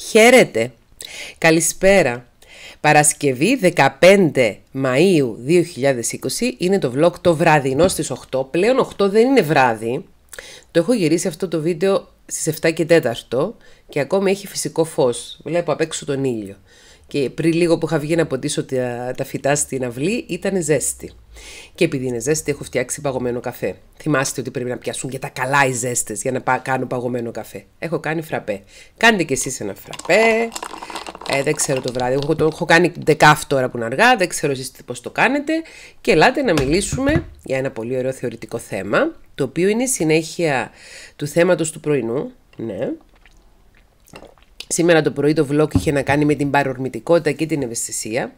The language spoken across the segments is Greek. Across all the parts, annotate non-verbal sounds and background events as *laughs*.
Χαίρετε! Καλησπέρα! Παρασκευή 15 Μαΐου 2020 είναι το vlog το βραδινό στις 8. Πλέον 8 δεν είναι βράδυ. Το έχω γυρίσει αυτό το βίντεο στις 7 και 4 και ακόμα έχει φυσικό φως. Βλέπω απ' έξω τον ήλιο και πριν λίγο που είχα βγει να ποτίσω τα, τα φυτά στην αυλή ήταν ζέστη. Και επειδή είναι ζέστη, έχω φτιάξει παγωμένο καφέ. Θυμάστε ότι πρέπει να πιάσουν και τα καλά οι ζέστες για να πά, κάνω παγωμένο καφέ. Έχω κάνει φραπέ. Κάντε κι εσείς ένα φραπέ. Ε, δεν ξέρω το βράδυ. Έχω, το, έχω κάνει δεκάφ τώρα που είναι αργά. Δεν ξέρω εσείς πώς το κάνετε. Και ελάτε να μιλήσουμε για ένα πολύ ωραίο θεωρητικό θέμα. Το οποίο είναι η συνέχεια του θέματος του πρωινού. Ναι. Σήμερα το πρωί το vlog είχε να κάνει με την παρορμητικότητα και την ευαισθησία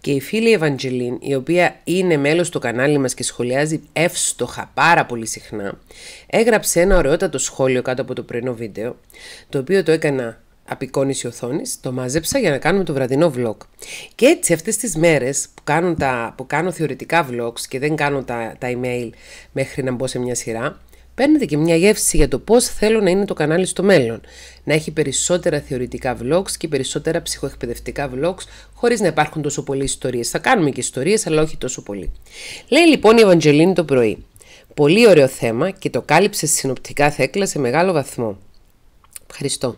και η φίλη Ευαγγελίν, η οποία είναι μέλος του κανάλι μας και σχολιάζει εύστοχα πάρα πολύ συχνά, έγραψε ένα ωραιότατο σχόλιο κάτω από το πρωινό βίντεο, το οποίο το έκανα απεικόνηση οθόνης, το μάζεψα για να κάνουμε το βραδινό vlog. Και έτσι αυτές τις μέρες που, κάνουν τα, που κάνω θεωρητικά vlogs και δεν κάνω τα, τα email μέχρι να μπω σε μια σειρά, παίρνετε και μια γεύση για το πώς θέλω να είναι το κανάλι στο μέλλον. Να έχει περισσότερα θεωρητικά vlogs και περισσότερα ψυχοεκπαιδευτικά vlogs, χωρίς να υπάρχουν τόσο πολλές ιστορίες. Θα κάνουμε και ιστορίες, αλλά όχι τόσο πολύ. Λέει λοιπόν η Ευαγγελίνη το πρωί. Πολύ ωραίο θέμα και το κάλυψες συνοπτικά, θέκλα σε μεγάλο βαθμό. Ευχαριστώ.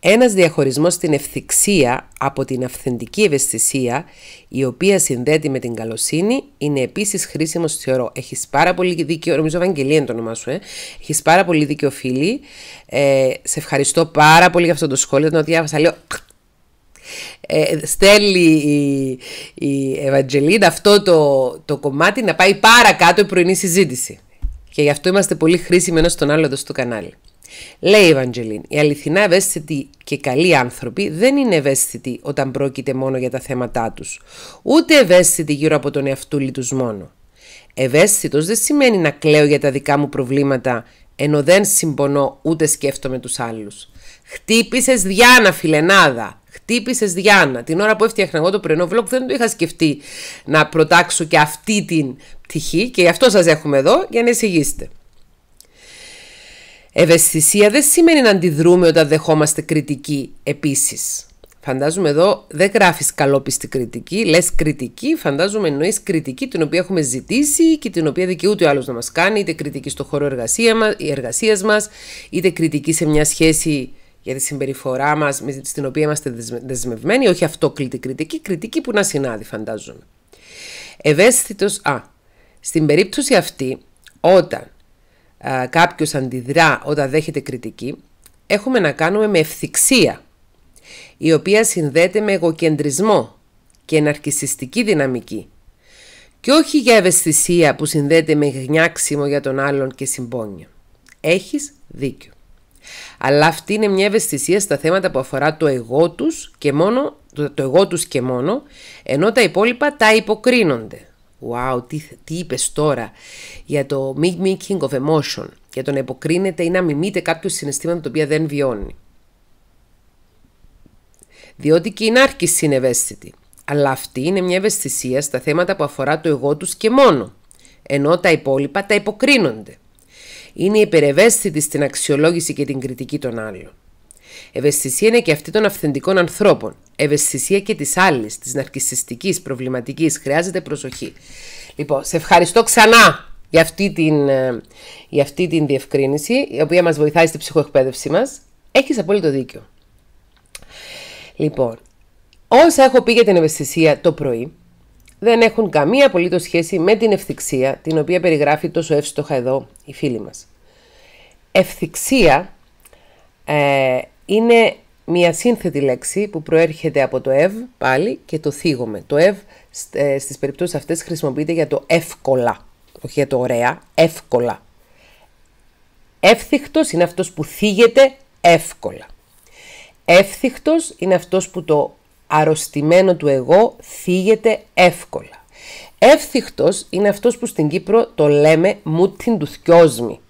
Ένας διαχωρισμός στην ευθυξία από την αυθεντική ευαισθησία, η οποία συνδέεται με την καλοσύνη, είναι επίσης χρήσιμος θεωρώ. Έχεις πάρα πολύ δίκιο, νομίζω Ευαγγελία είναι το όνομά σου, ε. έχεις πάρα πολύ δίκιο φίλη. Ε, σε ευχαριστώ πάρα πολύ για αυτό το σχόλιο, το διάβασα, λέω ε, στέλνει η, η Ευαγγελίνα αυτό το, το κομμάτι να πάει παρακάτω η πρωινή συζήτηση. Και γι' αυτό είμαστε πολύ χρήσιμοι ένας στον άλλο εδώ στο κανάλι. Λέει η Ευαγγελίν, οι αληθινά ευαίσθητοι και καλοί άνθρωποι δεν είναι ευαίσθητοι όταν πρόκειται μόνο για τα θέματά τους, ούτε ευαίσθητοι γύρω από τον εαυτούλη τους μόνο. Ευαίσθητος δεν σημαίνει να κλαίω για τα δικά μου προβλήματα, ενώ δεν συμπονώ ούτε σκέφτομαι τους άλλους. Χτύπησες Διάνα, φιλενάδα, χτύπησες Διάννα. Την ώρα που έφτιαχνα εγώ το πρωινό vlog δεν το είχα σκεφτεί να προτάξω και αυτή την πτυχή και γι' αυτό σας έχουμε εδώ για να εισηγήσετε. Ευαισθησία δεν σημαίνει να αντιδρούμε όταν δεχόμαστε κριτική επίσης. Φαντάζομαι εδώ δεν γράφεις καλόπιστη κριτική, λες κριτική, φαντάζομαι εννοείς κριτική την οποία έχουμε ζητήσει και την οποία δικαιούται ο άλλος να μας κάνει, είτε κριτική στο χώρο εργασία μα, είτε κριτική σε μια σχέση για τη συμπεριφορά μας στην οποία είμαστε δεσμευμένοι, όχι αυτόκλητη κριτική, κριτική που να συνάδει, φαντάζομαι. Ευαίσθητος, Α. Στην περίπτωση αυτή, όταν κάποιος αντιδρά όταν δέχεται κριτική, έχουμε να κάνουμε με ευθυξία, η οποία συνδέεται με εγωκεντρισμό και εναρκισιστική δυναμική και όχι για ευαισθησία που συνδέεται με γνιάξιμο για τον άλλον και συμπόνια. Έχεις δίκιο. Αλλά αυτή είναι μια ευαισθησία στα θέματα που αφορά το εγώ τους και μόνο, το, το εγώ τους και μόνο, ενώ τα υπόλοιπα τα υποκρίνονται. Wow, τι, τι τώρα για το making of emotion, για το να υποκρίνεται ή να μιμείται κάποιος συναισθήματα το οποίο δεν βιώνει. Διότι και η νάρκη είναι ευαίσθητη, αλλά αυτή είναι μια ευαισθησία στα θέματα που αφορά το εγώ τους και μόνο, ενώ τα υπόλοιπα τα υποκρίνονται. Είναι υπερευαίσθητη στην αξιολόγηση και την κριτική των άλλων. Ευαισθησία είναι και αυτή των αυθεντικών ανθρώπων. Ευαισθησία και της άλλης, της ναρκιστική προβληματικής. Χρειάζεται προσοχή. Λοιπόν, σε ευχαριστώ ξανά για αυτή την, ε, για αυτή την διευκρίνηση, η οποία μας βοηθάει στη ψυχοεκπαίδευσή μας. Έχεις απόλυτο δίκιο. Λοιπόν, όσα έχω πει για την ευαισθησία το πρωί, δεν έχουν καμία απολύτως σχέση με την ευθυξία, την οποία περιγράφει τόσο εύστοχα εδώ η φίλη μας. Ευθυξία ε, είναι μια σύνθετη λέξη που προέρχεται από το ευ πάλι και το θίγομαι. Το ευ στις περιπτώσεις αυτές χρησιμοποιείται για το εύκολα, όχι για το ωραία, εύκολα. Εύθυχτος είναι αυτός που θίγεται εύκολα. Εύθυχτος είναι αυτός που το αρρωστημένο του εγώ θίγεται εύκολα. Εύθυχτος είναι αυτός που στην Κύπρο το λέμε μουτιν του θκιόσμι.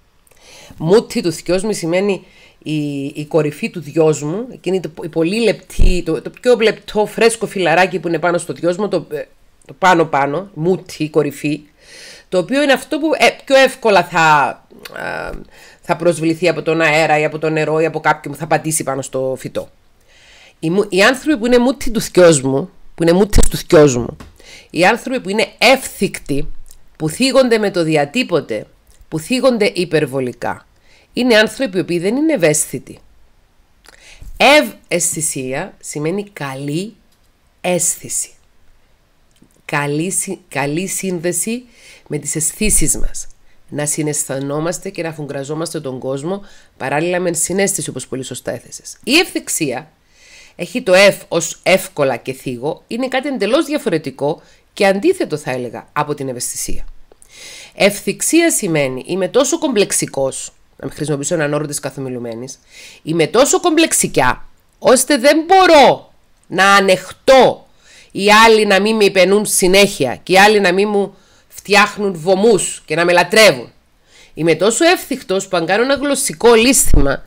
Μούτι του σημαίνει η, η κορυφή του δυόσμου, εκείνη το, πολύ λεπτή, το, το πιο λεπτό φρέσκο φιλαράκι που είναι πάνω στο δυόσμο, το, ε, το πάνω πάνω, μούτι, κορυφή, το οποίο είναι αυτό που ε, πιο εύκολα θα, θα προσβληθεί από τον αέρα ή από το νερό ή από κάποιον που θα πατήσει πάνω στο φυτό. Οι, άνθρωποι που είναι μούτι τους δυόσμου, που είναι του μου, οι άνθρωποι που είναι εύθυκτοι, που θίγονται με το διατύποτε, που θίγονται υπερβολικά, είναι άνθρωποι οποίοι δεν είναι ευαίσθητοι. Ευαισθησία σημαίνει καλή αίσθηση. Καλή, καλή σύνδεση με τις αισθήσεις μας. Να συναισθανόμαστε και να φουγκραζόμαστε τον κόσμο παράλληλα με συνέστηση όπως πολύ σωστά έθεσες. Η ευθυξία έχει το F ως εύκολα και θίγο, είναι κάτι εντελώς διαφορετικό και αντίθετο θα έλεγα από την ευαισθησία. Ευθυξία σημαίνει είμαι τόσο κομπλεξικός να χρησιμοποιήσω έναν όρο της καθομιλουμένης, είμαι τόσο κομπλεξικιά, ώστε δεν μπορώ να ανεχτώ οι άλλοι να μην με υπενούν συνέχεια και οι άλλοι να μην μου φτιάχνουν βομούς και να με λατρεύουν. Είμαι τόσο εύθυκτος που αν κάνω ένα γλωσσικό λίσθημα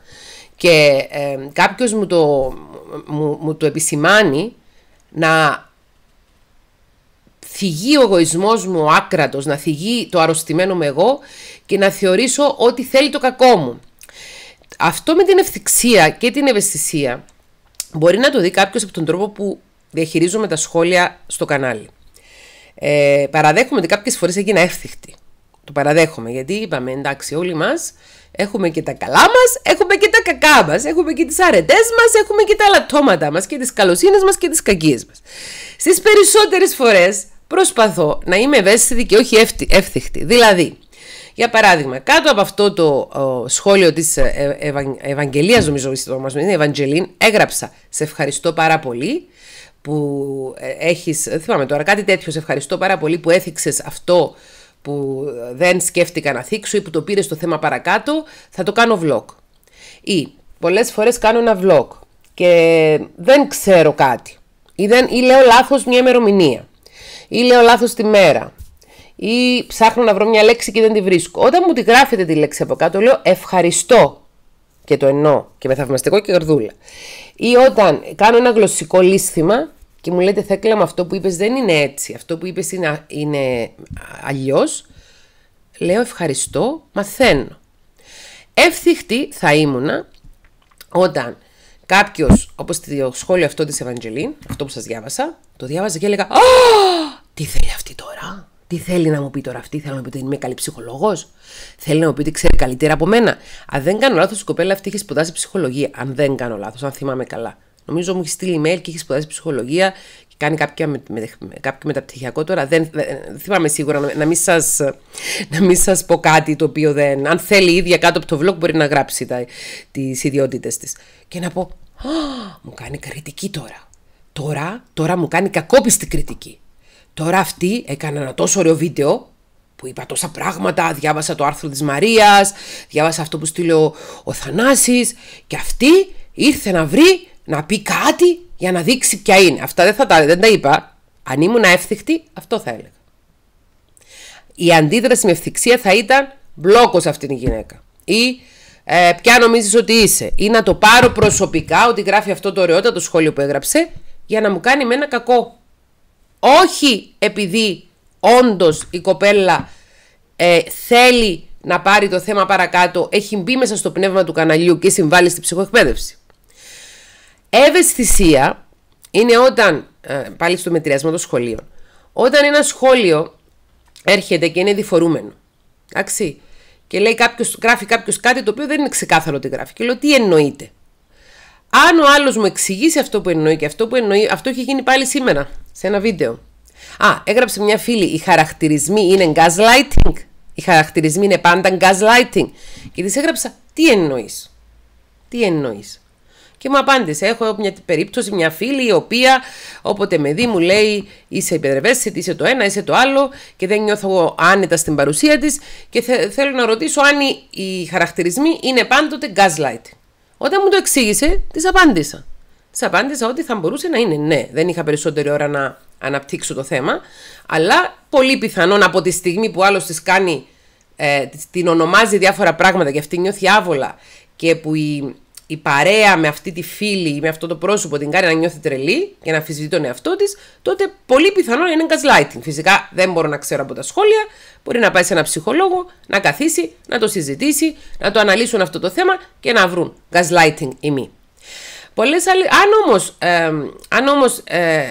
και ε, κάποιος μου το, μου, το επισημάνει να θυγεί ο εγωισμός μου ο άκρατος, να θυγεί το αρρωστημένο μου εγώ και να θεωρήσω ότι θέλει το κακό μου. Αυτό με την ευθυξία και την ευαισθησία μπορεί να το δει κάποιος από τον τρόπο που διαχειρίζομαι τα σχόλια στο κανάλι. Ε, παραδέχομαι ότι κάποιες φορές έγινα εύθυχτη. Το παραδέχομαι γιατί είπαμε εντάξει, όλοι μας έχουμε και τα καλά μας, έχουμε και τα κακά μας, έχουμε και τις αρετές μας, έχουμε και τα λατώματα μας και τις καλοσύνες μας και τις κακίες μας. Στις περισσότερες φορές προσπαθώ να είμαι ευαίσθητη και όχι εύθυχτη. Δηλαδή, για παράδειγμα, κάτω από αυτό το σχόλιο της ε, ε, ευαγγελία, Ευαγγελίας, νομίζω είναι Ευαγγελίν, έγραψα «Σε ευχαριστώ πάρα πολύ» που ε, έχεις, θυμάμαι τώρα, κάτι τέτοιο «Σε ευχαριστώ πάρα πολύ που έθιξες αυτό που δεν σκέφτηκα να θίξω ή που το πήρες το θέμα παρακάτω, θα το κάνω vlog». Ή πολλές φορές κάνω ένα vlog και δεν ξέρω κάτι ή, δεν, ή λέω λάθος μια ημερομηνία ή λέω λάθος τη μέρα ή ψάχνω να βρω μια λέξη και δεν τη βρίσκω. Όταν μου τη γράφετε τη λέξη από κάτω, λέω ευχαριστώ και το εννοώ και με θαυμαστικό και καρδούλα. Ή όταν κάνω ένα γλωσσικό λύσθημα και μου λέτε Θέκλα με αυτό που είπες δεν είναι έτσι, αυτό που είπες είναι, είναι αλλιώς, λέω ευχαριστώ, μαθαίνω. Εύθυχτη θα ήμουνα όταν κάποιος, όπως το σχόλιο αυτό της Ευαγγελίν, αυτό που σας διάβασα, το διάβαζα και έλεγα Α, τι θέλει αυτή τώρα. Τι θέλει να μου πει τώρα αυτή, θέλω να πει ότι είμαι καλή ψυχολόγος. Θέλει να μου πει ότι ξέρει καλύτερα από μένα. Αν δεν κάνω λάθος, η κοπέλα αυτή έχει σπουδάσει ψυχολογία. Αν δεν κάνω λάθος, αν θυμάμαι καλά. Νομίζω μου έχει στείλει email και έχει σπουδάσει ψυχολογία και κάνει κάποια με, με, κάποιο μεταπτυχιακό τώρα. Δεν, θυμάμαι σίγουρα να, να μην σας πω κάτι το οποίο δεν. Αν θέλει η ίδια κάτω από το vlog, μπορεί να γράψει τις ιδιότητες της. Και να πω, μου κάνει κριτική τώρα. Τώρα, τώρα μου κάνει κακόπιστη κριτική. Τώρα αυτή έκανε ένα τόσο ωραίο βίντεο που είπα τόσα πράγματα, διάβασα το άρθρο της Μαρίας, διάβασα αυτό που στείλε ο, ο Θανάσης και αυτή ήρθε να βρει, να πει κάτι για να δείξει ποια είναι. Αυτά δεν, θα τα, δεν τα είπα. Αν ήμουν εύθυχτη, αυτό θα έλεγα. Η αντίδραση με ευθυξία θα ήταν μπλόκος σε αυτήν την γυναίκα. Ή ε, ποια νομίζεις ότι είσαι. Ή να το πάρω προσωπικά ότι γράφει αυτό το ωραιότατο σχόλιο που έγραψε για να μου κάνει με ένα κακό όχι επειδή όντως η κοπέλα ε, θέλει να πάρει το θέμα παρακάτω, έχει μπει μέσα στο πνεύμα του καναλιού και συμβάλλει στη ψυχοεκπαίδευση. Ευαισθησία είναι όταν, ε, πάλι στο μετριασμό των σχολείων, όταν ένα σχόλιο έρχεται και είναι διφορούμενο. Εντάξει. Και λέει κάποιος, γράφει κάποιος κάτι το οποίο δεν είναι ξεκάθαρο τι γράφει. Και λέω τι εννοείται. Αν ο άλλος μου εξηγήσει αυτό που εννοεί και αυτό που εννοεί, αυτό έχει γίνει πάλι σήμερα σε ένα βίντεο. Α, έγραψε μια φίλη, οι χαρακτηρισμοί είναι gaslighting. Οι χαρακτηρισμοί είναι πάντα gaslighting. Και της έγραψα, τι εννοείς. Τι εννοείς. Και μου απάντησε, έχω μια περίπτωση, μια φίλη η οποία όποτε με δει μου λέει είσαι υπερβέστη, είσαι το ένα, είσαι το άλλο και δεν νιώθω άνετα στην παρουσία της και θέλω να ρωτήσω αν οι, οι χαρακτηρισμοί είναι πάντοτε gaslighting. Όταν μου το εξήγησε, της απάντησα. Της απάντησα ότι θα μπορούσε να είναι ναι. Δεν είχα περισσότερη ώρα να αναπτύξω το θέμα, αλλά πολύ πιθανόν από τη στιγμή που άλλος της κάνει, ε, την ονομάζει διάφορα πράγματα και αυτή νιώθει άβολα και που η, η παρέα με αυτή τη φίλη ή με αυτό το πρόσωπο την κάνει να νιώθει τρελή και να αφισβητεί τον εαυτό της, τότε πολύ πιθανόν είναι gaslighting. Φυσικά δεν μπορώ να ξέρω από τα σχόλια, Μπορεί να πάει σε ένα ψυχολόγο, να καθίσει, να το συζητήσει, να το αναλύσουν αυτό το θέμα και να βρουν gaslighting ή μη. Πολλές Αν όμως, ε, αν όμως ε,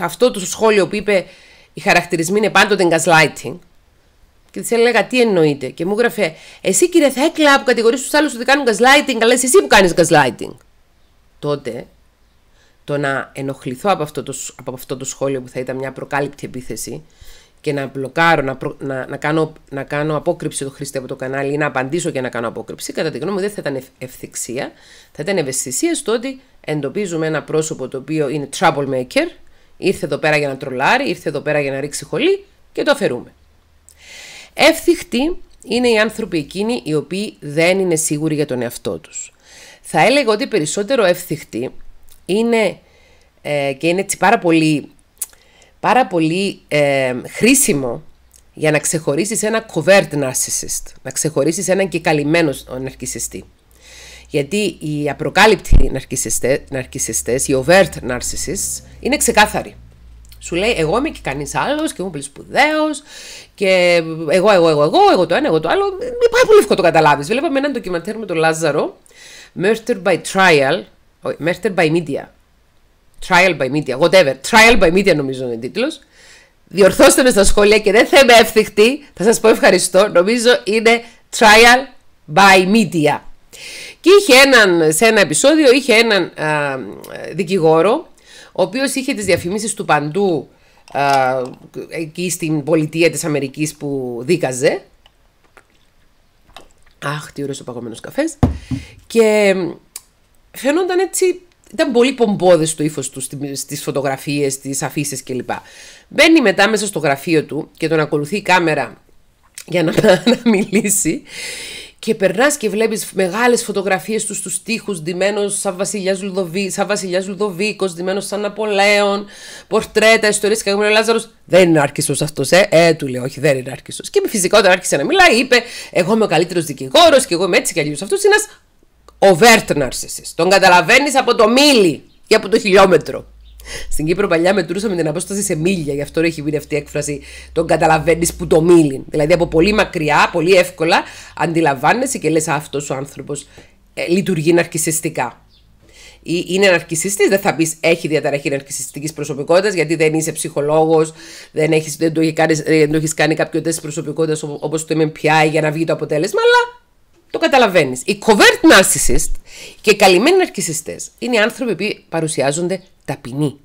αυτό το σχόλιο που είπε οι χαρακτηρισμοί είναι πάντοτε gaslighting και της έλεγα τι εννοείται και μου έγραφε εσύ κύριε Θέκλα που κατηγορείς τους άλλους ότι κάνουν gaslighting αλλά εσύ που κάνεις gaslighting. Τότε το να ενοχληθώ από αυτό το, από αυτό το σχόλιο που θα ήταν μια προκάλυπτη επίθεση και να μπλοκάρω, να, να, να, κάνω, να κάνω απόκρυψη του χρήστη από το κανάλι ή να απαντήσω και να κάνω απόκρυψη, κατά τη γνώμη μου δεν θα ήταν ευθυξία, θα ήταν ευαισθησία στο ότι εντοπίζουμε ένα πρόσωπο το οποίο είναι troublemaker, ήρθε εδώ πέρα για να τρολάρει, ήρθε εδώ πέρα για να ρίξει χολή και το αφαιρούμε. Εύθυχτοι είναι οι άνθρωποι εκείνοι οι οποίοι δεν είναι σίγουροι για τον εαυτό τους. Θα έλεγα ότι περισσότερο εύθυχτοι είναι ε, και είναι έτσι πάρα πολύ πάρα πολύ ε, χρήσιμο για να ξεχωρίσεις ένα covert narcissist, να ξεχωρίσεις έναν και καλυμμένος ναρκισιστή. Γιατί οι απροκάλυπτοι ναρκισιστές, οι overt narcissists, είναι ξεκάθαροι. Σου λέει εγώ είμαι και κανείς άλλος και είμαι πολύ σπουδαίος. και εγώ, εγώ, εγώ, εγώ, εγώ το ένα, εγώ το άλλο. Είναι πάρα πολύ εύκολο το καταλάβεις. Βλέπαμε έναν ντοκιμαντέρ με τον Λάζαρο, Murder by Trial, Murder by Media, Trial by media, whatever. Trial by media νομίζω είναι τίτλος. Διορθώστε με στα σχόλια και δεν θα είμαι εύθυχτη. Θα σας πω ευχαριστώ. Νομίζω είναι Trial by media. Και είχε έναν, σε ένα επεισόδιο είχε έναν δικηγόρο, ο οποίος είχε τις διαφημίσεις του παντού α, εκεί στην πολιτεία της Αμερικής που δίκαζε. Αχ, τι ωραίος ο παγωμένος καφές. Και φαινόταν έτσι ήταν πολύ πομπόδες το ύφος του στις φωτογραφίες, στι αφήσεις κλπ. Μπαίνει μετά μέσα στο γραφείο του και τον ακολουθεί η κάμερα για να, *laughs* να μιλήσει. Και περνάς και βλέπεις μεγάλες φωτογραφίες του στους τοίχους, ντυμένος σαν βασιλιάς Λουδοβίκος, ντυμένος σαν Ναπολέον, πορτρέτα, ιστορίες. Και εγώ ο Λάζαρος, δεν είναι άρχισο αυτός, ε, ε, του λέω, όχι, δεν είναι άρχισο. Και φυσικά όταν άρχισε να μιλάει, είπε, Εγώ είμαι ο καλύτερος δικηγόρος και εγώ είμαι έτσι κι αλλιώς. Αυτός είναι ένας overt narcissist. Τον καταλαβαίνεις από το μίλι και από το χιλιόμετρο. Στην Κύπρο παλιά μετρούσαμε την απόσταση σε μίλια, γι' αυτό έχει βγει αυτή η έκφραση. Τον καταλαβαίνεις που το μίλι. Δηλαδή από πολύ μακριά, πολύ εύκολα αντιλαμβάνεσαι και λες αυτός ο άνθρωπος ε, λειτουργεί ναρκιστικά. Ή είναι ναρκιστή, δεν θα πεις έχει διαταραχή ναρκιστική προσωπικότητας, γιατί δεν είσαι ψυχολόγος, δεν, δεν το έχει κάνεις, ε, κάνει κάποιο τεστ προσωπικότητας όπως το πιάει για να βγει το αποτέλεσμα, αλλά το καταλαβαίνεις. Οι covert narcissist και οι καλυμμένοι αρχισιστές είναι άνθρωποι που παρουσιάζονται ταπεινοί.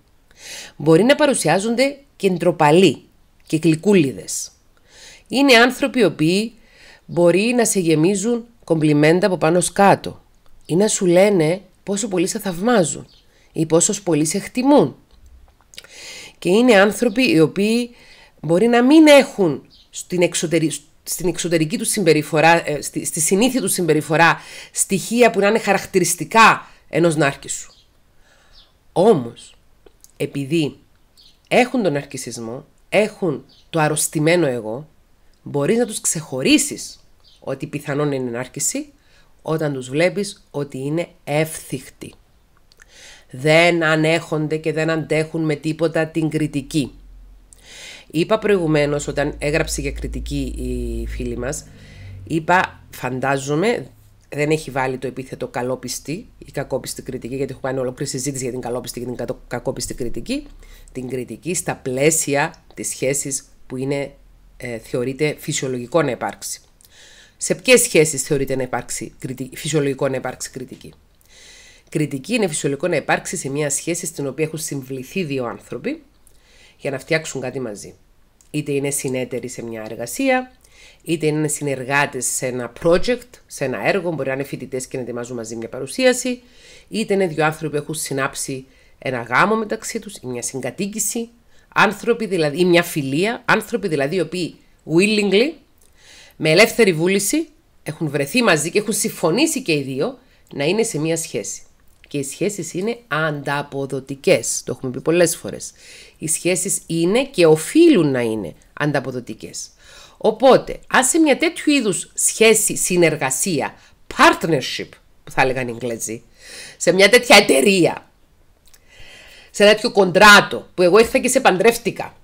Μπορεί να παρουσιάζονται ντροπαλοί και κλικούλιδες. Είναι άνθρωποι οι οποίοι μπορεί να σε γεμίζουν κομπλιμέντα από πάνω σκάτω ή να σου λένε πόσο πολύ σε θαυμάζουν ή πόσο πολύ σε χτιμούν. Και είναι άνθρωποι οι οποίοι μπορεί να μην έχουν στην εξωτερική στην εξωτερική τους συμπεριφορά, ε, στη, στη συνήθεια τους συμπεριφορά στοιχεία που να είναι χαρακτηριστικά ενός νάρκησου. Όμως, επειδή έχουν τον ναρκισισμό, έχουν το αρρωστημένο εγώ, μπορείς να τους ξεχωρίσεις ότι πιθανόν είναι νάρκηση όταν τους βλέπεις ότι είναι εύθυχτοι. Δεν ανέχονται και δεν αντέχουν με τίποτα την κριτική. Είπα προηγουμένως, όταν έγραψε για κριτική η φίλη μας, είπα, φαντάζομαι, δεν έχει βάλει το επίθετο καλόπιστη ή κακόπιστη κριτική, γιατί έχω κάνει ολόκληρη συζήτηση για την καλόπιστη και την κακόπιστη κριτική. Την κριτική στα πλαίσια της σχέσης που είναι, ε, θεωρείται φυσιολογικό να υπάρξει. Σε ποιες σχέσεις θεωρείται να υπάρξει φυσιολογικό να υπάρξει κριτική. Κριτική είναι φυσιολογικό να υπάρξει σε μια σχέση στην οποία έχουν συμβληθεί δύο άνθρωποι για να φτιάξουν κάτι μαζί. Είτε είναι συνέτεροι σε μια εργασία, είτε είναι συνεργάτες σε ένα project, σε ένα έργο, μπορεί να είναι φοιτητές και να ετοιμάζουν μαζί μια παρουσίαση, είτε είναι δύο άνθρωποι που έχουν συνάψει ένα γάμο μεταξύ τους ή μια συγκατοίκηση, άνθρωποι δηλαδή, ή μια φιλία, άνθρωποι δηλαδή οι οποίοι willingly, με ελεύθερη βούληση, έχουν βρεθεί μαζί και έχουν συμφωνήσει και οι δύο να είναι σε μια σχέση και οι σχέσεις είναι ανταποδοτικές. Το έχουμε πει πολλές φορές. Οι σχέσεις είναι και οφείλουν να είναι ανταποδοτικές. Οπότε, αν σε μια τέτοιου είδους σχέση, συνεργασία, partnership, που θα έλεγαν οι Εγγλέζοι, σε μια τέτοια εταιρεία, σε ένα τέτοιο κοντράτο, που εγώ ήρθα και σε παντρεύτηκα,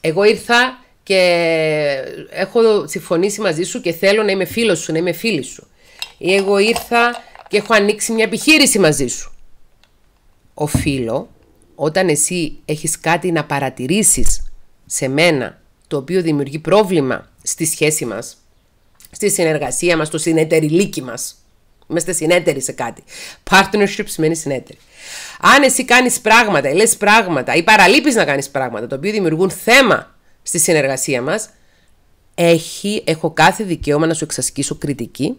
εγώ ήρθα και έχω συμφωνήσει μαζί σου και θέλω να είμαι φίλος σου, να είμαι φίλη σου. εγώ ήρθα και έχω ανοίξει μια επιχείρηση μαζί σου. Οφείλω, όταν εσύ έχεις κάτι να παρατηρήσεις σε μένα, το οποίο δημιουργεί πρόβλημα στη σχέση μας, στη συνεργασία μας, στο συνεταιριλίκι μας. Είμαστε συνέτεροι σε κάτι. Partnership σημαίνει συνέτεροι. Αν εσύ κάνεις πράγματα, ή λες πράγματα ή παραλείπεις να κάνεις πράγματα, το οποίο δημιουργούν θέμα στη συνεργασία μας, έχει, έχω κάθε δικαίωμα να σου εξασκήσω κριτική,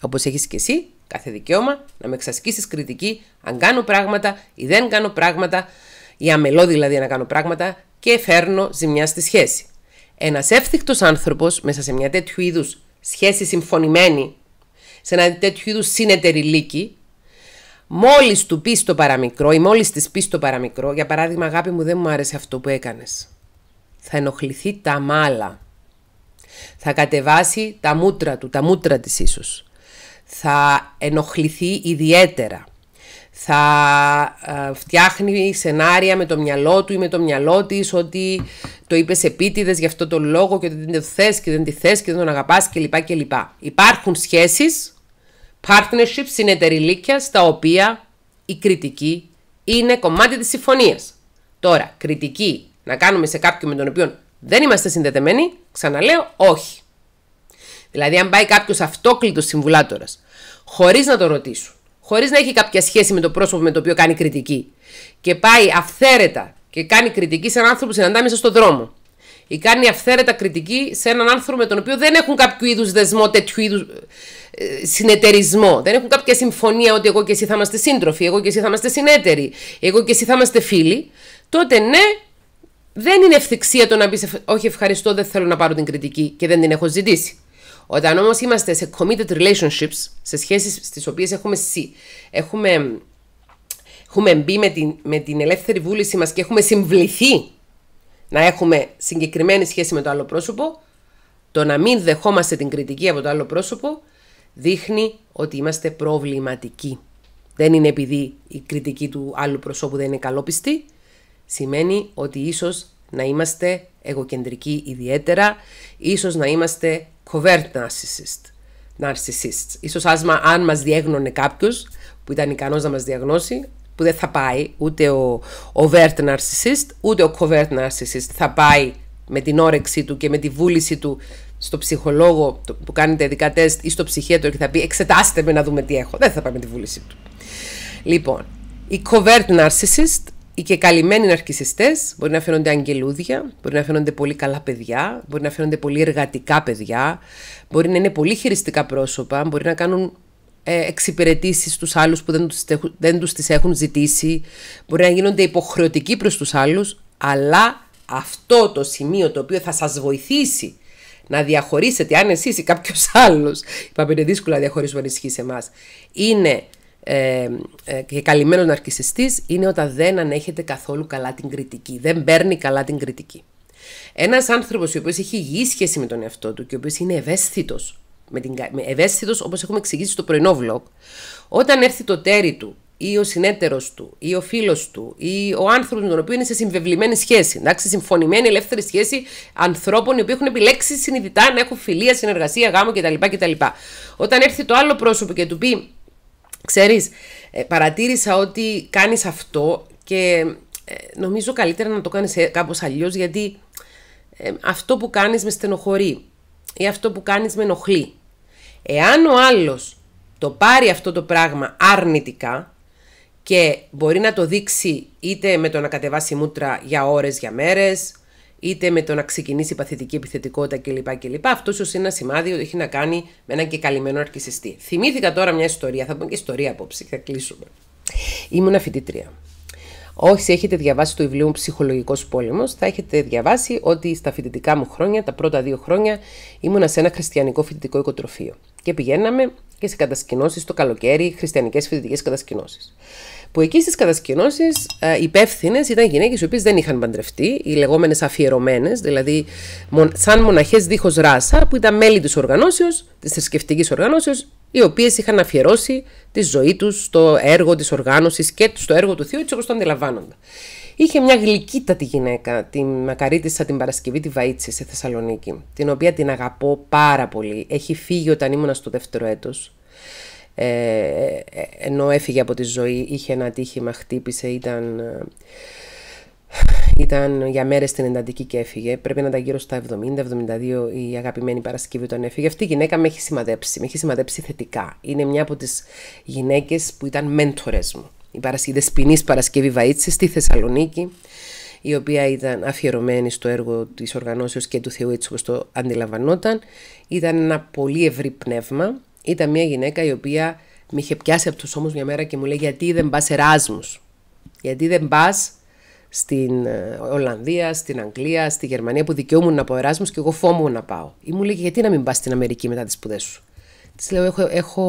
όπως έχεις και εσύ, Κάθε δικαίωμα να με εξασκήσεις κριτική αν κάνω πράγματα ή δεν κάνω πράγματα, ή αμελώ δηλαδή να κάνω πράγματα και φέρνω ζημιά στη σχέση. Ένας εύθυκτος άνθρωπος μέσα σε μια τέτοιου είδους σχέση συμφωνημένη, σε ένα τέτοιου είδους συνεταιρή λύκη, μόλις του πεις το παραμικρό ή μόλις της πεις το παραμικρό, για παράδειγμα, αγάπη μου, δεν μου άρεσε αυτό που έκανες. Θα ενοχληθεί τα μάλα. Θα κατεβάσει τα μούτρα του, τα μούτρα της ίσως θα ενοχληθεί ιδιαίτερα. Θα ε, φτιάχνει σενάρια με το μυαλό του ή με το μυαλό της ότι το είπες επίτηδες για αυτό το λόγο και ότι δεν το θες και δεν τη θες και δεν τον αγαπάς κλπ. κλπ. Υπάρχουν σχέσεις, partnerships, συνεταιριλίκια στα οποία η κριτική είναι κομμάτι της συμφωνίας. Τώρα, κριτική να κάνουμε σε κάποιον με τον οποίο δεν είμαστε συνδεδεμένοι, ξαναλέω όχι. Δηλαδή, αν πάει κάποιος αυτόκλητος συμβουλάτορας, χωρίς να το ρωτήσουν, χωρίς να έχει κάποια σχέση με το πρόσωπο με το οποίο κάνει κριτική, και πάει αυθαίρετα και κάνει κριτική σε έναν άνθρωπο που συναντά μέσα στον δρόμο, ή κάνει αυθαίρετα κριτική σε έναν άνθρωπο με τον οποίο δεν έχουν κάποιο είδους δεσμό, τέτοιου είδους ε, συνεταιρισμό. Δεν έχουν κάποια συμφωνία ότι εγώ και εσύ θα είμαστε σύντροφοι, εγώ και εσύ θα είμαστε συνέτεροι, εγώ και εσύ θα είμαστε φίλοι. Τότε ναι, δεν είναι ευθυξία το να πει Όχι, ευχαριστώ, δεν θέλω να πάρω την κριτική και δεν την έχω ζητήσει. Όταν όμως είμαστε σε committed relationships, σε σχέσεις στις οποίες έχουμε, έχουμε, έχουμε μπει με την, με την ελεύθερη βούλησή μας και έχουμε συμβληθεί να έχουμε συγκεκριμένη σχέση με το άλλο πρόσωπο, το να μην δεχόμαστε την κριτική από το άλλο πρόσωπο δείχνει ότι είμαστε προβληματικοί. Δεν είναι επειδή η κριτική του άλλου προσώπου δεν είναι καλόπιστη, σημαίνει ότι ίσως να είμαστε εγωκεντρικοί ιδιαίτερα, ίσως να είμαστε covert narcissist. narcissists. Ίσως άσμα, αν μας διέγνωνε κάποιος που ήταν ικανός να μας διαγνώσει, που δεν θα πάει ούτε ο overt narcissist, ούτε ο covert narcissist. Θα πάει με την όρεξή του και με τη βούληση του στο ψυχολόγο που κάνετε ειδικά τεστ ή στο ψυχίατρο και θα πει εξετάστε με να δούμε τι έχω. Δεν θα πάει με τη βούλησή του. Λοιπόν, οι covert narcissist οι και καλυμμένοι ναρκισιστές μπορεί να φαίνονται αγγελούδια, μπορεί να φαίνονται πολύ καλά παιδιά, μπορεί να φαίνονται πολύ εργατικά παιδιά, μπορεί να είναι πολύ χειριστικά πρόσωπα, μπορεί να κάνουν ε, εξυπηρετήσεις στους άλλους που δεν τους, δεν τις έχουν ζητήσει, μπορεί να γίνονται υποχρεωτικοί προς τους άλλους, αλλά αυτό το σημείο το οποίο θα σας βοηθήσει να διαχωρίσετε αν εσείς ή κάποιος άλλος, είπαμε είναι δύσκολο να διαχωρίσουμε αν ισχύει σε είναι ε, ε, και καλυμμένος ναρκισιστής είναι όταν δεν ανέχεται καθόλου καλά την κριτική, δεν παίρνει καλά την κριτική. Ένας άνθρωπος ο οποίος έχει υγιή σχέση με τον εαυτό του και ο οποίος είναι ευαίσθητος, με την, ευαίσθητος όπως έχουμε εξηγήσει στο πρωινό vlog, όταν έρθει το τέρι του ή ο συνέτερος του ή ο φίλος του ή ο άνθρωπος με τον οποίο είναι σε συμβεβλημένη σχέση, εντάξει, συμφωνημένη ελεύθερη σχέση ανθρώπων οι οποίοι έχουν επιλέξει συνειδητά να έχουν φιλία, συνεργασία, γάμο κτλ. κτλ. Όταν έρθει το άλλο πρόσωπο και του πει Ξέρεις, ε, παρατήρησα ότι κάνεις αυτό και ε, νομίζω καλύτερα να το κάνεις ε, κάπως αλλιώς γιατί αυτό που κάνεις με στενοχωρεί ή αυτό που κάνεις με ενοχλεί. Εάν ο άλλος το πάρει αυτό το πράγμα αρνητικά και μπορεί να το δείξει είτε με το να κατεβάσει μούτρα για ώρες, για μέρες, είτε με το να ξεκινήσει η παθητική επιθετικότητα κλπ. κλπ. Αυτός ίσω είναι ένα σημάδι ότι έχει να κάνει με έναν και καλυμμένο αρκισιστή. Θυμήθηκα τώρα μια ιστορία, θα πω και ιστορία απόψε, θα κλείσουμε. Ήμουνα φοιτήτρια. Όχι, έχετε διαβάσει το βιβλίο μου Ψυχολογικός Πόλεμος, θα έχετε διαβάσει ότι στα φοιτητικά μου χρόνια, τα πρώτα δύο χρόνια, ήμουνα σε ένα χριστιανικό φοιτητικό οικοτροφείο. Και πηγαίναμε και σε κατασκηνώσεις το καλοκαίρι, χριστιανικές φοιτητικές κατασκηνώσεις. Που εκεί στις κατασκηνώσεις ε, υπεύθυνες ήταν γυναίκες οι οποίες δεν είχαν παντρευτεί, οι λεγόμενες αφιερωμένες, δηλαδή σαν μοναχές δίχως ράσα, που ήταν μέλη της οργανώσεως, της θρησκευτικής οργανώσεως, οι οποίες είχαν αφιερώσει τη ζωή τους στο έργο της οργάνωσης και στο έργο του Θείου, έτσι όπως το αντιλαμβάνονταν. Είχε μια γλυκύτατη γυναίκα, τη Μακαρίτησα την Παρασκευή τη Βαΐτση σε Θεσσαλονίκη, την οποία την αγαπώ πάρα πολύ. Έχει φύγει όταν ήμουνα στο δεύτερο έτος ε, ενώ έφυγε από τη ζωή, είχε ένα ατύχημα, χτύπησε, ήταν, ε, ήταν για μέρες στην εντατική και έφυγε. Πρέπει να ήταν γύρω στα 70-72 η αγαπημένη Παρασκευή όταν έφυγε. Αυτή η γυναίκα με έχει σημαδέψει, με έχει σημαδέψει θετικά. Είναι μια από τις γυναίκες που ήταν μέντορες μου. Η Παρασκευή, δεσποινής Παρασκευή Βαΐτση στη Θεσσαλονίκη η οποία ήταν αφιερωμένη στο έργο της οργανώσεως και του Θεού έτσι όπως το αντιλαμβανόταν. Ήταν ένα πολύ ευρύ πνεύμα ήταν μια γυναίκα η οποία με είχε πιάσει από τους ώμους μια μέρα και μου λέει γιατί δεν πας Εράσμου, γιατί δεν πας στην ε, Ολλανδία, στην Αγγλία, στη Γερμανία που δικαιούμουν να πάω Εράσμου και εγώ φόμουν να πάω. Ή μου λέει γιατί να μην πας στην Αμερική μετά τις σπουδές σου. Της λέω, έχω, έχω,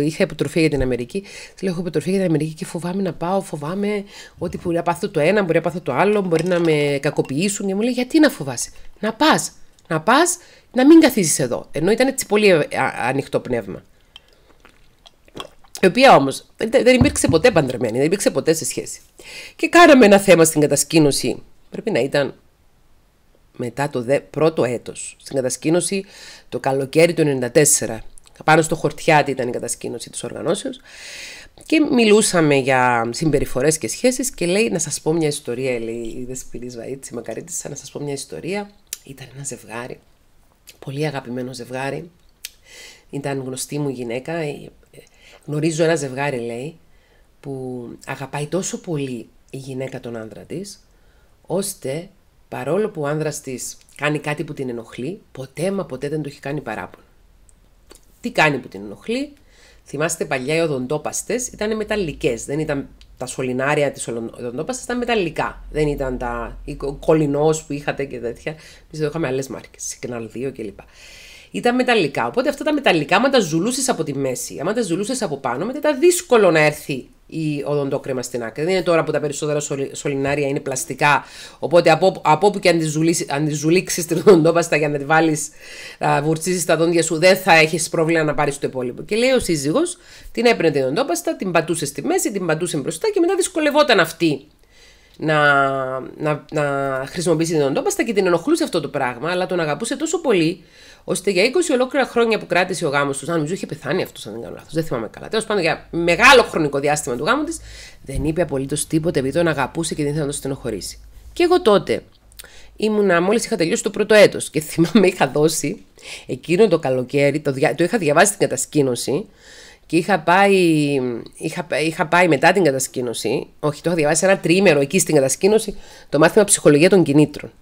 είχα υποτροφία για την Αμερική. Της λέω, έχω υποτροφία για την Αμερική και φοβάμαι να πάω. Φοβάμαι ότι μπορεί να πάθω το ένα, μπορεί να πάθω το άλλο, μπορεί να με κακοποιήσουν. Και μου λέει, γιατί να φοβάσαι. Να πας. Να πας να μην καθίσει εδώ. Ενώ ήταν έτσι πολύ ε, ανοιχτό πνεύμα. Η οποία όμως δεν υπήρξε ποτέ παντρεμένη, δεν υπήρξε ποτέ σε σχέση. Και κάναμε ένα θέμα στην κατασκήνωση. Πρέπει να ήταν μετά το δε, πρώτο έτος. Στην κατασκήνωση το καλοκαίρι του 1994. Πάνω στο χορτιάτι ήταν η κατασκήνωση της οργανώσεως. Και μιλούσαμε για συμπεριφορές και σχέσεις και λέει να σας πω μια ιστορία, λέει η Δεσποινής Βαΐτση μακαρίτησα, να σας πω μια ιστορία ήταν ένα ζευγάρι, πολύ αγαπημένο ζευγάρι. Ήταν γνωστή μου γυναίκα. Ε, γνωρίζω ένα ζευγάρι, λέει, που αγαπάει τόσο πολύ η γυναίκα τον άνδρα της, ώστε παρόλο που ο άνδρας της κάνει κάτι που την ενοχλεί, ποτέ μα ποτέ δεν του έχει κάνει παράπονο. Τι κάνει που την ενοχλεί, Θυμάστε παλιά οι οδοντόπαστες ήταν μεταλλικές, δεν ήταν τα σωληνάρια της Οδοντόπα ήταν μεταλλικά. Δεν ήταν τα κολυνός που είχατε και τέτοια. Εμείς εδώ είχαμε άλλες μάρκες, Signal 2 κλπ. Ήταν μεταλλικά. Οπότε αυτά τα μεταλλικά, άμα τα ζουλούσες από τη μέση, άμα τα ζουλούσες από πάνω, μετά ήταν δύσκολο να έρθει η οδοντόκρεμα στην άκρη. Δεν είναι τώρα που τα περισσότερα σωληνάρια είναι πλαστικά. Οπότε από, από όπου και αν τη ζουλήξεις την οδοντόπαστα για να τη βάλεις, να βουρτσίζεις τα δόντια σου, δεν θα έχεις πρόβλημα να πάρεις το υπόλοιπο. Και λέει ο σύζυγος, την έπαιρνε την οδοντόπαστα, την πατούσε στη μέση, την πατούσε μπροστά και μετά δυσκολευόταν αυτή να, να, να χρησιμοποιήσει την οντόπαστα και την ενοχλούσε αυτό το πράγμα, αλλά τον αγαπούσε τόσο πολύ, ώστε για 20 ολόκληρα χρόνια που κράτησε ο γάμος του, αν νομίζω είχε πεθάνει αυτός, αν δεν κάνω λάθος, δεν θυμάμαι καλά. Τέλος πάντων, για μεγάλο χρονικό διάστημα του γάμου της, δεν είπε απολύτως τίποτα επειδή τον αγαπούσε και δεν ήθελε να τον στενοχωρήσει. Και εγώ τότε ήμουνα, μόλις είχα τελειώσει το πρώτο έτος και θυμάμαι είχα δώσει εκείνο το καλοκαίρι, το, το είχα διαβάσει την κατασκήνωση, και είχα πάει, είχα, είχα πάει μετά την κατασκήνωση, όχι, το είχα διαβάσει ένα τρίμερο εκεί στην κατασκήνωση, το μάθημα ψυχολογία των κινήτρων.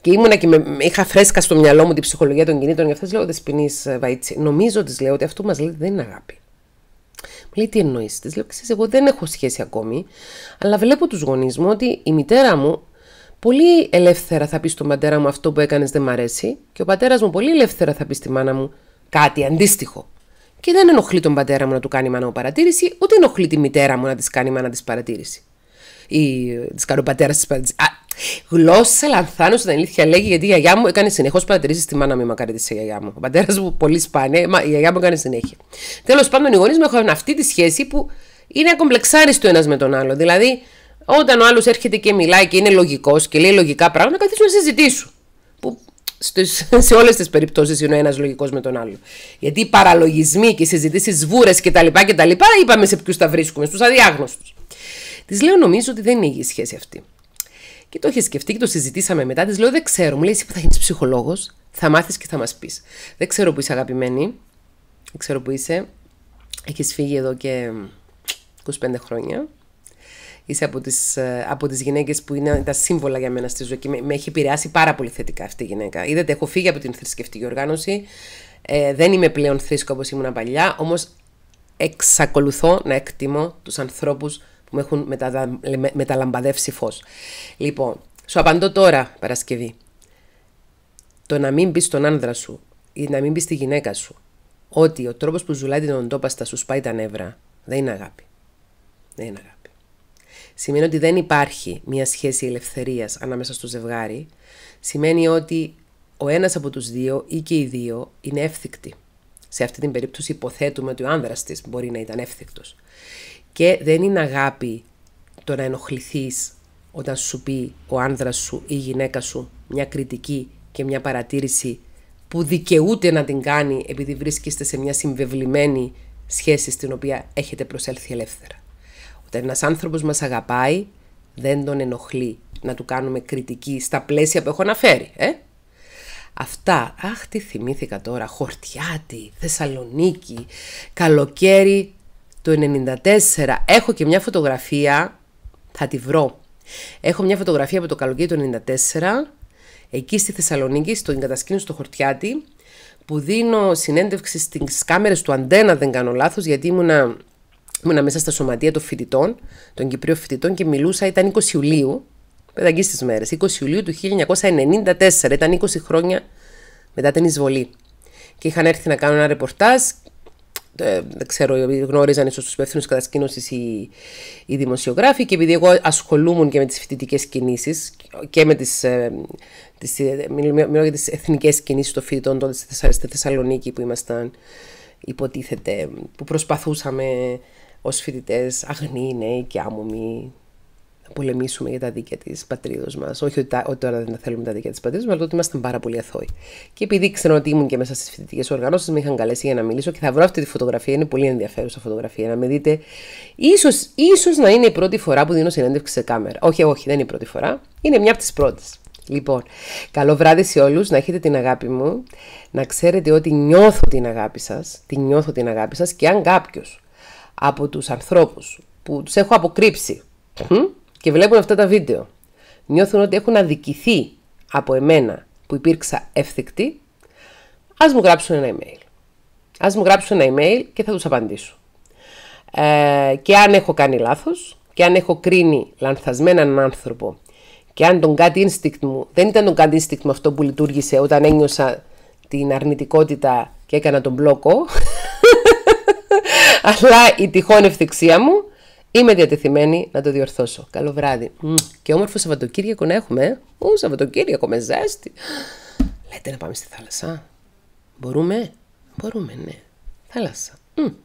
Και ήμουνα και με, είχα φρέσκα στο μυαλό μου την ψυχολογία των κινήτρων. Και αυτέ λέω: Δεσπινή ε, Βαϊτσί, νομίζω της λέω ότι αυτό μας λέει δεν είναι αγάπη. Μου λέει: Τι εννοείς. Της λέω: Ξέρετε, εγώ δεν έχω σχέση ακόμη, αλλά βλέπω τους γονείς μου ότι η μητέρα μου πολύ ελεύθερα θα πει στον πατέρα μου αυτό που έκανες δεν μ' αρέσει, και ο πατέρας μου πολύ ελεύθερα θα πει στη μάνα μου κάτι αντίστοιχο. Και δεν ενοχλεί τον πατέρα μου να του κάνει μάνα μου παρατήρηση, ούτε ενοχλεί τη μητέρα μου να της κάνει μάνα της παρατήρηση. Ή της κάνω πατέρα της παρατήρησης. Α, γλώσσα λανθάνω στην αλήθεια λέγει, γιατί η γιαγιά μου έκανε συνεχώς παρατηρήσεις στη μάνα μου, μακάρι της γιαγιά μου. Ο πατέρας μου πολύ σπάνια, μα η γιαγιά μου έκανε συνέχεια. Τέλος πάντων, οι γονείς μου έχουν αυτή τη σχέση που είναι ακομπλεξάριστο ένας με τον άλλο. Δηλαδή, όταν ο άλλος έρχεται και μιλάει και είναι λογικός και λέει λογικά πράγματα, καθίσουν να συζητήσουν σε όλες τις περιπτώσεις είναι ο ένας λογικός με τον άλλο. Γιατί οι παραλογισμοί και οι συζητήσεις βούρες κτλ, κτλ. είπαμε σε ποιους τα βρίσκουμε, στους αδιάγνωστους. Της λέω, νομίζω ότι δεν είναι η σχέση αυτή. Και το είχες σκεφτεί και το συζητήσαμε μετά. Της λέω, δεν ξέρω. Μου λέει, εσύ που θα γίνεις ψυχολόγος, θα μάθεις και θα μας πεις. Δεν ξέρω που είσαι αγαπημένη. Δεν ξέρω που είσαι. Έχεις φύγει εδώ και 25 χρόνια. Είσαι από τις ε, από τις γυναίκες που είναι τα σύμβολα για μένα στη ζωή και με, με έχει επηρεάσει πάρα πολύ θετικά αυτή η γυναίκα. Είδατε, έχω φύγει από την θρησκευτική οργάνωση, ε, δεν είμαι πλέον θρήσκο όπως ήμουν παλιά, Όμως εξακολουθώ να εκτιμώ τους ανθρώπους που με έχουν μεταλαμπαδεύσει φως. Λοιπόν, σου απαντώ τώρα, Παρασκευή. Το να μην πει στον άνδρα σου ή να μην πει στη γυναίκα σου ότι ο τρόπος που ζουλάει την οντόπαστα σου σπάει τα νεύρα δεν είναι αγάπη. Δεν είναι αγάπη σημαίνει ότι δεν υπάρχει μια σχέση ελευθερίας ανάμεσα στο ζευγάρι, σημαίνει ότι ο ένας από τους δύο ή και οι δύο είναι εύθυκτοι. Σε αυτή την περίπτωση υποθέτουμε ότι ο άνδρας της μπορεί να ήταν εύθυκτος. Και δεν είναι αγάπη το να ενοχληθείς όταν σου πει ο άνδρας σου ή η γυναίκα σου μια κριτική και μια παρατήρηση που δικαιούται να την κάνει επειδή βρίσκεστε σε μια συμβεβλημένη σχέση στην οποία έχετε προσέλθει ελεύθερα. Όταν ένας άνθρωπος μας αγαπάει, δεν τον ενοχλεί να του κάνουμε κριτική στα πλαίσια που έχω αναφέρει. Ε? Αυτά, αχ τι θυμήθηκα τώρα, Χορτιάτη, Θεσσαλονίκη, καλοκαίρι το 94. Έχω και μια φωτογραφία, θα τη βρω. Έχω μια φωτογραφία από το καλοκαίρι του 94, εκεί στη Θεσσαλονίκη, στο εγκατασκήνιο στο Χορτιάτη, που δίνω συνέντευξη στις κάμερες του Αντένα, δεν κάνω λάθος, γιατί ήμουνα ήμουνα μέσα στα σωματεία των φοιτητών, των Κυπρίων φοιτητών και μιλούσα, ήταν 20 Ιουλίου, παιδαγή στις μέρες, 20 Ιουλίου του 1994, ήταν 20 χρόνια μετά την εισβολή. Και είχαν έρθει να κάνουν ένα ρεπορτάζ, ε, δεν ξέρω, γνώριζαν ίσως τους υπεύθυνους κατασκήνωσης οι, οι δημοσιογράφοι και επειδή εγώ ασχολούμουν και με τις φοιτητικές κινήσεις και με τις ε, τις ε, για τις εθνικές κινήσεις των φοιτητών τότε στη Θεσσαλονίκη που ήμασταν υποτίθεται, που προσπαθούσαμε Ως φοιτητές αγνοί, νέοι και άμομοι να πολεμήσουμε για τα δίκαια της πατρίδα μας. Όχι ότι, ότι, τώρα δεν θέλουμε τα δίκαια της πατρίδα μας, αλλά ότι ήμασταν πάρα πολύ αθώοι. Και επειδή ξέρω ότι ήμουν και μέσα στις φοιτητικές οργανώσεις, με είχαν καλέσει για να μιλήσω και θα βρω αυτή τη φωτογραφία. Είναι πολύ ενδιαφέρουσα φωτογραφία να με δείτε. Ίσως, ίσως να είναι η πρώτη φορά που δίνω συνέντευξη σε κάμερα. Όχι, όχι, δεν είναι η πρώτη φορά. Είναι μια από τις πρώτες. Λοιπόν, καλό βράδυ σε όλους, να έχετε την αγάπη μου, να ξέρετε ότι νιώθω την αγάπη σας, Την νιώθω την αγάπη σας και αν κάποιος από τους ανθρώπους που τους έχω αποκρύψει και βλέπουν αυτά τα βίντεο, νιώθουν ότι έχουν αδικηθεί από εμένα που υπήρξα εύθυκτη ας μου γράψουν ένα email. Ας μου γράψουν ένα email και θα τους απαντήσω. Ε, και αν έχω κάνει λάθος και αν έχω κρίνει λανθασμένα έναν άνθρωπο και αν τον κάτι instinct μου, δεν ήταν τον κάτι instinct μου αυτό που λειτουργήσε όταν ένιωσα την αρνητικότητα και έκανα τον μπλόκο, αλλά η τυχόν ευθυξία μου είμαι διατεθειμένη να το διορθώσω. Καλό βράδυ. Και όμορφο Σαββατοκύριακο να έχουμε. Ε. Ου, Σαββατοκύριακο με ζέστη. Λέτε να πάμε στη θάλασσα. Μπορούμε. Μπορούμε, ναι. Θάλασσα.